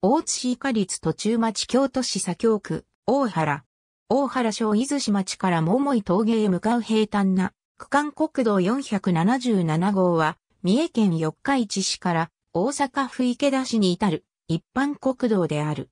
大津市以下立途中町京都市左京区、大原。大原省伊豆市町から桃井峠へ向かう平坦な区間国道477号は、三重県四日市市から大阪府池田市に至る一般国道である。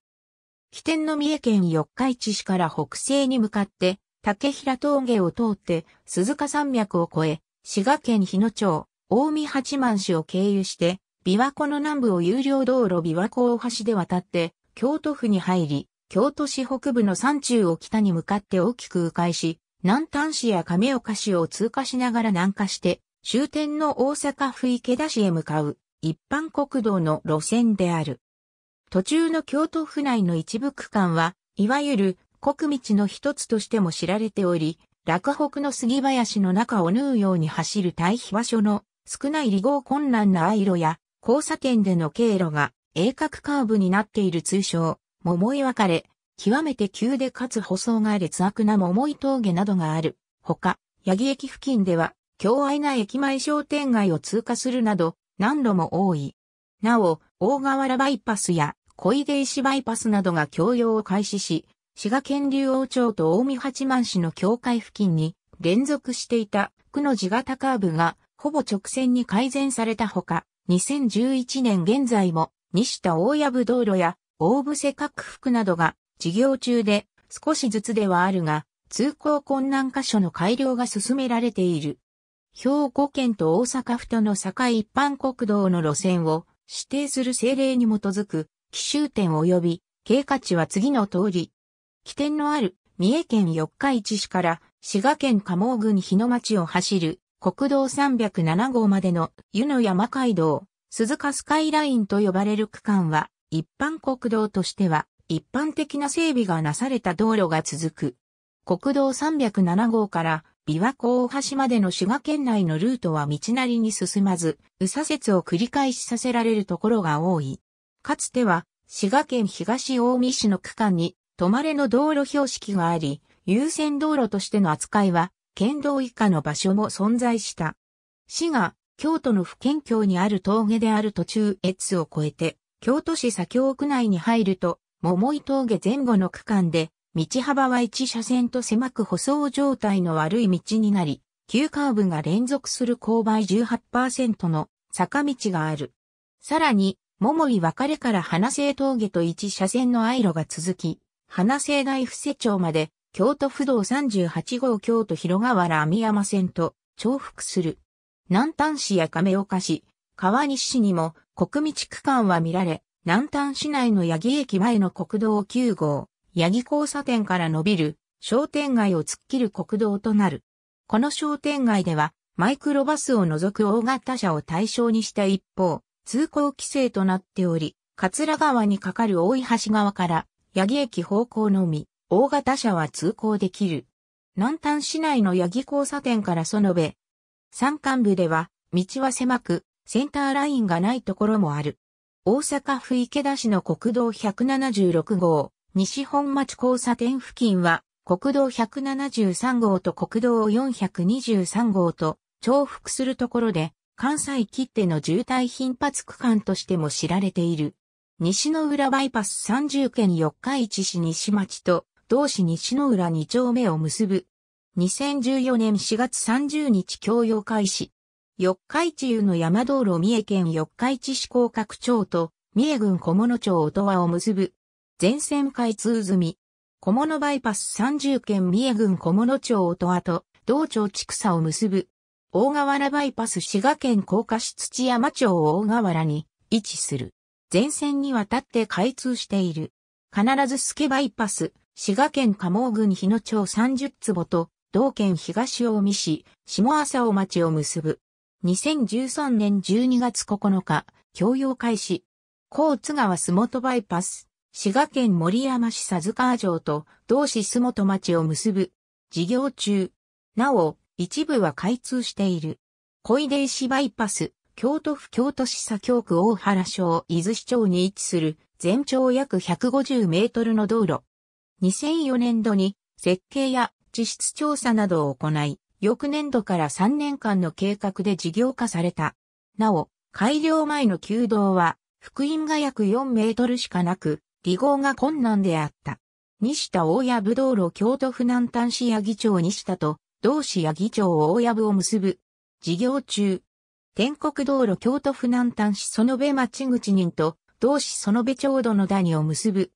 起点の三重県四日市市から北西に向かって、竹平峠を通って鈴鹿山脈を越え、滋賀県日野町、大見八幡市を経由して、琵琶湖の南部を有料道路琵琶湖大橋で渡って、京都府に入り、京都市北部の山中を北に向かって大きく迂回し、南丹市や亀岡市を通過しながら南下して、終点の大阪府池田市へ向かう一般国道の路線である。途中の京都府内の一部区間は、いわゆる国道の一つとしても知られており、落北の杉林の中を縫うように走る対比場所の少ない離合困難な愛路や交差点での経路が鋭角カーブになっている通称、桃井別れ、極めて急でかつ舗装が劣悪な桃井峠などがある。ほか、八木駅付近では、京愛な駅前商店街を通過するなど、何度も多い。なお、大河原バイパスや小出石バイパスなどが供用を開始し、滋賀県竜王町と近江八幡市の境界付近に連続していた区の地型カーブがほぼ直線に改善されたほか、2011年現在も西田大藪道路や大伏せ各服などが事業中で少しずつではあるが通行困難箇所の改良が進められている。兵庫県と大阪府との境一般国道の路線を指定する政令に基づく奇襲点及び経過値は次の通り。起点のある三重県四日市市から滋賀県加茂郡日野町を走る国道307号までの湯の山街道、鈴鹿スカイラインと呼ばれる区間は、一般国道としては、一般的な整備がなされた道路が続く。国道307号から、琵琶湖大橋までの滋賀県内のルートは道なりに進まず、右左折を繰り返しさせられるところが多い。かつては、滋賀県東大見市の区間に、止まれの道路標識があり、優先道路としての扱いは、県道以下の場所も存在した。市が京都の府県境にある峠である途中越を越えて、京都市左京区内に入ると、桃井峠前後の区間で、道幅は1車線と狭く舗装状態の悪い道になり、急カーブが連続する勾配18%の坂道がある。さらに、桃井別れから花生峠と1車線のアイロが続き、花生大伏瀬町まで京都府道38号京都広川原網山線と重複する。南丹市や亀岡市、川西市にも国道区間は見られ、南丹市内の八木駅前の国道9号、八木交差点から伸びる商店街を突っ切る国道となる。この商店街ではマイクロバスを除く大型車を対象にした一方、通行規制となっており、桂川に架かる大井橋側から八木駅方向のみ、大型車は通行できる。南端市内の八木交差点からそのべ。山間部では、道は狭く、センターラインがないところもある。大阪府池田市の国道176号、西本町交差点付近は、国道173号と国道423号と重複するところで、関西切手の渋滞頻発区間としても知られている。西の浦バイパス30県四日市市西町と同市西の浦二丁目を結ぶ。2014年4月30日供用開始。四日市湯の山道路三重県四日市市高角町と三重郡小物町音羽を結ぶ。全線開通済み。小物バイパス30県三重郡小物町音羽と道町畜産を結ぶ。大河原バイパス滋賀県甲賀市土山町大河原に位置する。全線にわたって開通している。必ずスケバイパス、滋賀県加茂郡日野町30坪と、同県東大見市、下浅尾町を結ぶ。2013年12月9日、供用開始。高津川洲本バイパス、滋賀県森山市佐塚城と同市洲本町を結ぶ。事業中。なお、一部は開通している。小出市バイパス、京都府京都市左京区大原省伊豆市町に位置する全長約150メートルの道路。2004年度に設計や地質調査などを行い、翌年度から3年間の計画で事業化された。なお、改良前の旧道は、福音が約4メートルしかなく、離合が困難であった。西田大部道路京都府南端市八木町西田と、同市八木町大部を結ぶ。事業中。天国道路京都府南端市園部町口人と、同市園部町土の谷を結ぶ。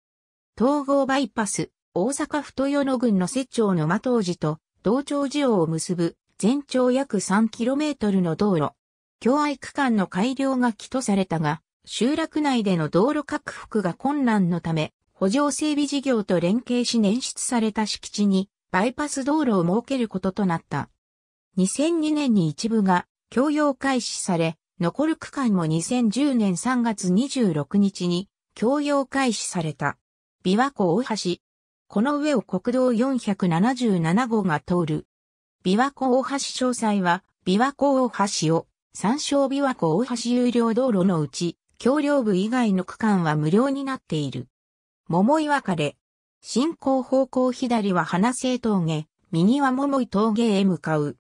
統合バイパス、大阪府豊野郡の瀬町の間東寺と道庁寺王を結ぶ全長約 3km の道路。境愛区間の改良が起訴されたが、集落内での道路拡幅が困難のため、補助整備事業と連携し捻出された敷地にバイパス道路を設けることとなった。2002年に一部が共用開始され、残る区間も2010年3月26日に共用開始された。琵琶湖大橋。この上を国道477号が通る。琵琶湖大橋詳細は、琵琶湖大橋を、参照琵琶湖大橋有料道路のうち、橋梁部以外の区間は無料になっている。桃井別れ。進行方向左は花生峠、右は桃井峠へ向かう。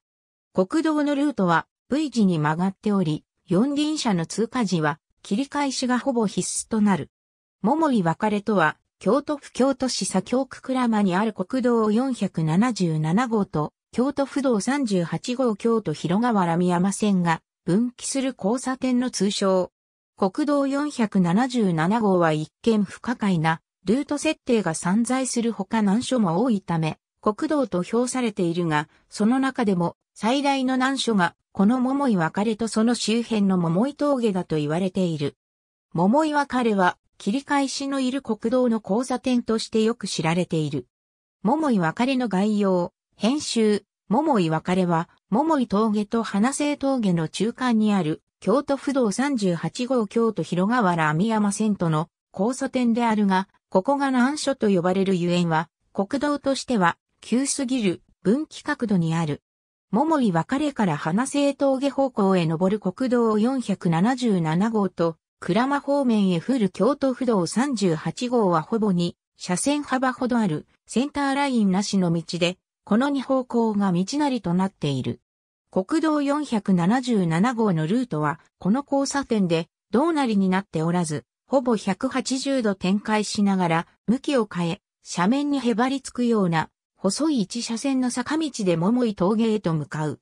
国道のルートは V 字に曲がっており、四輪車の通過時は切り返しがほぼ必須となる。桃井別れとは京都府京都市左京区倉間にある国道477号と、京都府道38号京都広川ら宮山線が分岐する交差点の通称。国道477号は一見不可解なルート設定が散在するほか難所も多いため、国道と評されているが、その中でも最大の難所が、この桃井別れとその周辺の桃井峠だと言われている。桃井別れは切り返しのいる国道の交差点としてよく知られている。桃井別れの概要、編集、桃井別れは、桃井峠と花生峠の中間にある、京都府道38号京都広川原網山線との交差点であるが、ここが難所と呼ばれるゆえんは、国道としては、急すぎる分岐角度にある。桃井別れから花生峠方向へ登る国道477号と、倉間方面へ降る京都府道38号はほぼに、車線幅ほどある、センターラインなしの道で、この2方向が道なりとなっている。国道477号のルートは、この交差点で、道なりになっておらず、ほぼ180度展開しながら、向きを変え、斜面にへばりつくような、細い一車線の坂道で桃井峠へと向かう。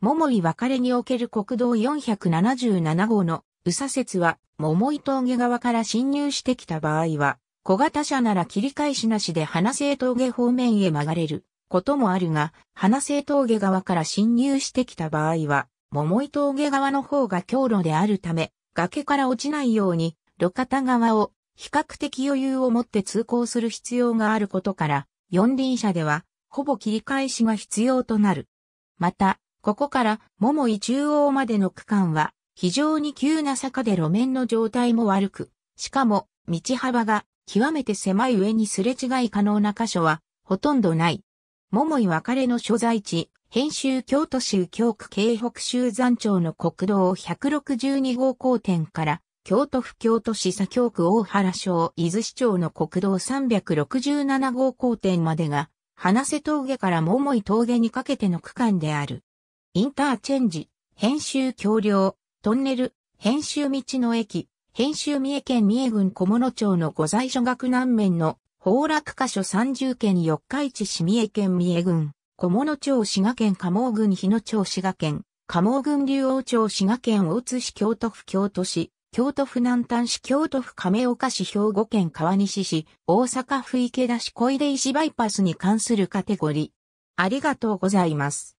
桃井別れにおける国道477号の宇佐説は、桃井峠側から侵入してきた場合は、小型車なら切り返しなしで花生峠方面へ曲がれることもあるが、花生峠側から侵入してきた場合は、桃井峠側の方が強路であるため、崖から落ちないように、路肩側を比較的余裕を持って通行する必要があることから、四輪車では、ほぼ切り返しが必要となる。また、ここから桃井中央までの区間は、非常に急な坂で路面の状態も悪く、しかも、道幅が極めて狭い上にすれ違い可能な箇所はほとんどない。桃井別れの所在地、編集京都州京区京北州山町の国道162号交点から京都府京都市左京区大原省伊豆市町の国道367号交点までが、花瀬峠から桃井峠にかけての区間である。インターチェンジ、編集橋梁、トンネル、編集道の駅、編集三重県三重郡小物町の御在所学南面の崩落箇所30県四日市市三重県三重郡、小物町滋賀県加茂郡日野町滋賀県、加茂郡竜王町滋賀県大津市京都府京都市、京都府南丹市京都府亀岡市兵庫県川西市、大阪府池田市小出石バイパスに関するカテゴリー。ありがとうございます。